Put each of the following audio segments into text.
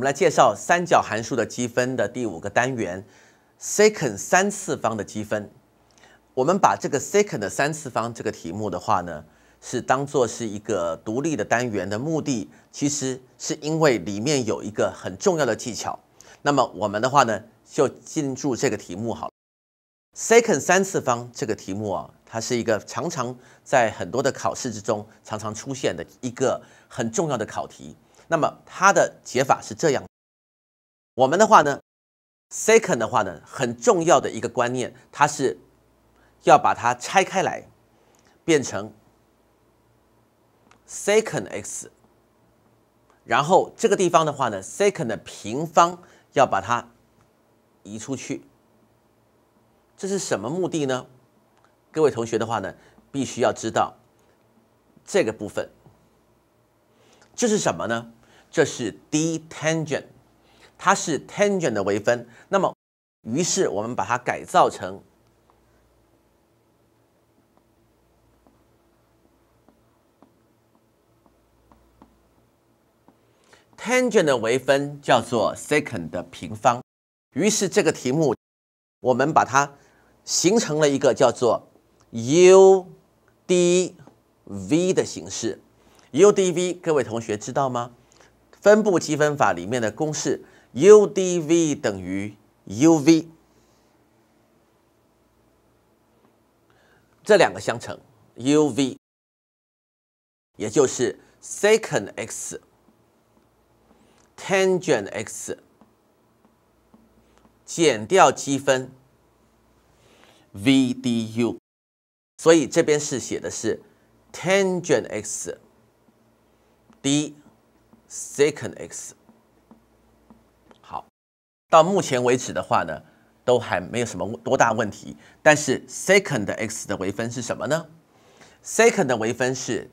我们来介绍三角函数的积分的第五个单元，secant 三次方的积分。我们把这个 secant 的三次方这个题目的话呢，是当做是一个独立的单元的目的，其实是因为里面有一个很重要的技巧。那么我们的话呢，就进入这个题目好了。secant 三次方这个题目啊，它是一个常常在很多的考试之中常常出现的一个很重要的考题。那么它的解法是这样，我们的话呢，second 的话呢，很重要的一个观念，它是要把它拆开来，变成 second x，然后这个地方的话呢，second 的平方要把它移出去，这是什么目的呢？各位同学的话呢，必须要知道这个部分，这是什么呢？这是 d tangent，它是 tangent 的微分。那么，于是我们把它改造成 tangent 的微分叫做 s e c o n d 的平方。于是这个题目，我们把它形成了一个叫做 u d v 的形式。u d v，各位同学知道吗？分部积分法里面的公式，u d v 等于 u v，这两个相乘 u v，也就是 second x tangent x 减掉积分 v d u，所以这边是写的是 tangent x d。Second x，好，到目前为止的话呢，都还没有什么多大问题。但是 second x 的微分是什么呢？Second 的微分是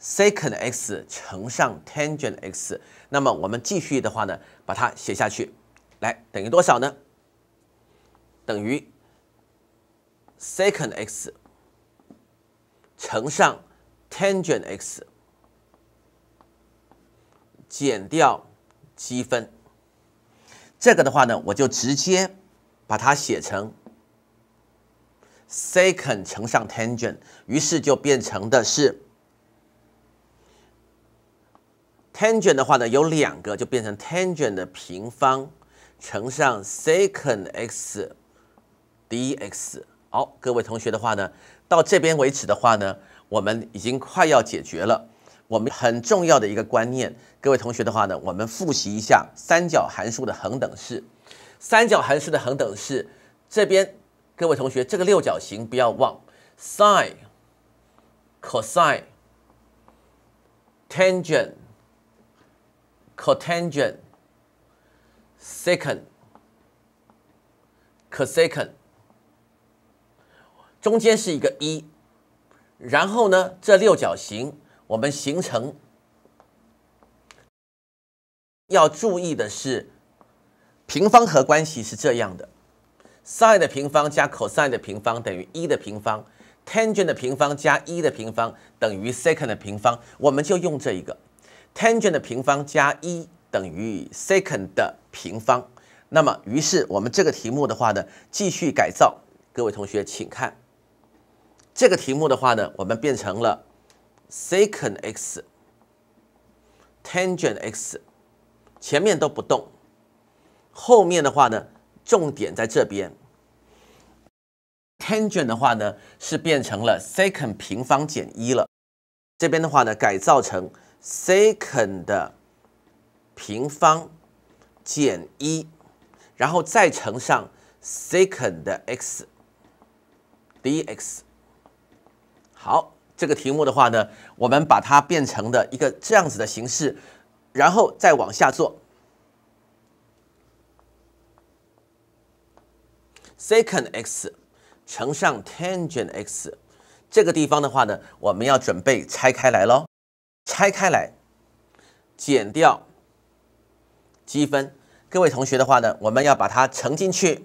second x 乘上 tangent x。那么我们继续的话呢，把它写下去，来等于多少呢？等于 second x 乘上 tangent x。减掉积分，这个的话呢，我就直接把它写成 sec n 乘上 tan，g e n t 于是就变成的是 tan g e n t 的话呢，有两个就变成 tan g e n t 的平方乘上 secx n dx。好，各位同学的话呢，到这边为止的话呢，我们已经快要解决了。我们很重要的一个观念，各位同学的话呢，我们复习一下三角函数的恒等式。三角函数的恒等式，这边各位同学，这个六角形不要忘，sin、cosine、tangent、cotangent、secant、cosecant，中间是一个一，然后呢，这六角形。我们形成要注意的是，平方和关系是这样的：sin 的平方加 cos 的平方等于一的平方；tangent 的平方加一的平方等于 secant 的平方。我们就用这一个：tangent 的平方加一等于 secant 的平方。那么，于是我们这个题目的话呢，继续改造。各位同学，请看这个题目的话呢，我们变成了。Second x tangent x 前面都不动，后面的话呢，重点在这边。Tangent 的话呢，是变成了 second 平方减一了。这边的话呢，改造成 second 的平方减一，然后再乘上 second 的 x dx。好。这个题目的话呢，我们把它变成的一个这样子的形式，然后再往下做。secant x 乘上 tangent x，这个地方的话呢，我们要准备拆开来喽，拆开来，减掉积分。各位同学的话呢，我们要把它乘进去。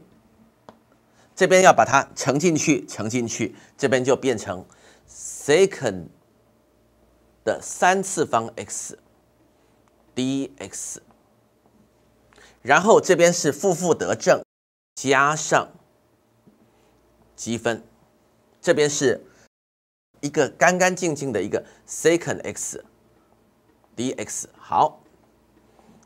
这边要把它乘进去，乘进去，这边就变成 second 的三次方 x dx，然后这边是负负得正，加上积分，这边是一个干干净净的一个 second x dx。好，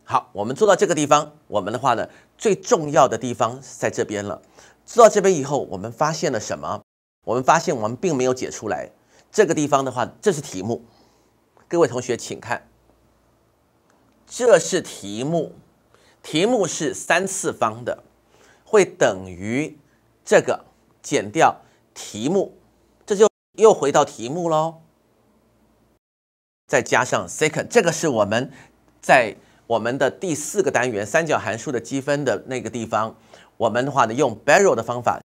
好，我们做到这个地方，我们的话呢，最重要的地方在这边了。知道这边以后，我们发现了什么？我们发现我们并没有解出来。这个地方的话，这是题目。各位同学，请看，这是题目。题目是三次方的，会等于这个减掉题目，这就又回到题目喽。再加上 second，这个是我们在我们的第四个单元三角函数的积分的那个地方。我们的话呢，用 barrel 的方法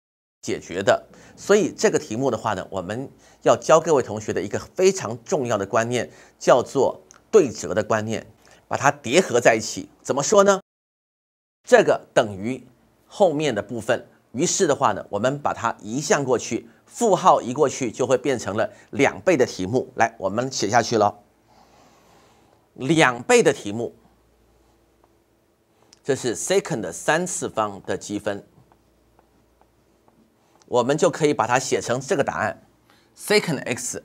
解决的，所以这个题目的话呢，我们要教各位同学的一个非常重要的观念，叫做对折的观念，把它叠合在一起，怎么说呢？这个等于后面的部分，于是的话呢，我们把它移项过去，负号移过去就会变成了两倍的题目，来，我们写下去喽，两倍的题目。这是 s e c o n 的三次方的积分，我们就可以把它写成这个答案 s e c o n d x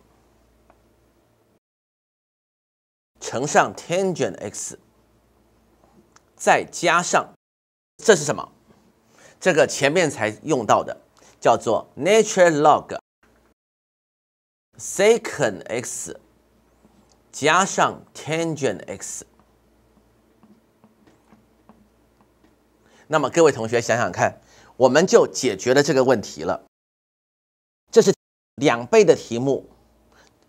乘上 tangent x，再加上这是什么？这个前面才用到的，叫做 n a t u r e l log secant x 加上 tangent x。那么各位同学想想看，我们就解决了这个问题了。这是两倍的题目，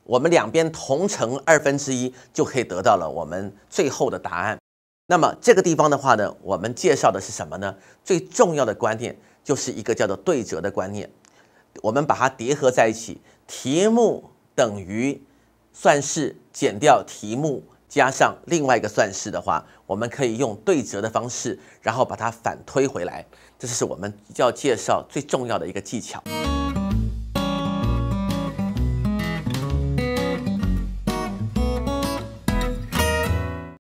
我们两边同乘二分之一就可以得到了我们最后的答案。那么这个地方的话呢，我们介绍的是什么呢？最重要的观念就是一个叫做对折的观念，我们把它叠合在一起，题目等于算式减掉题目。加上另外一个算式的话，我们可以用对折的方式，然后把它反推回来。这是我们要介绍最重要的一个技巧。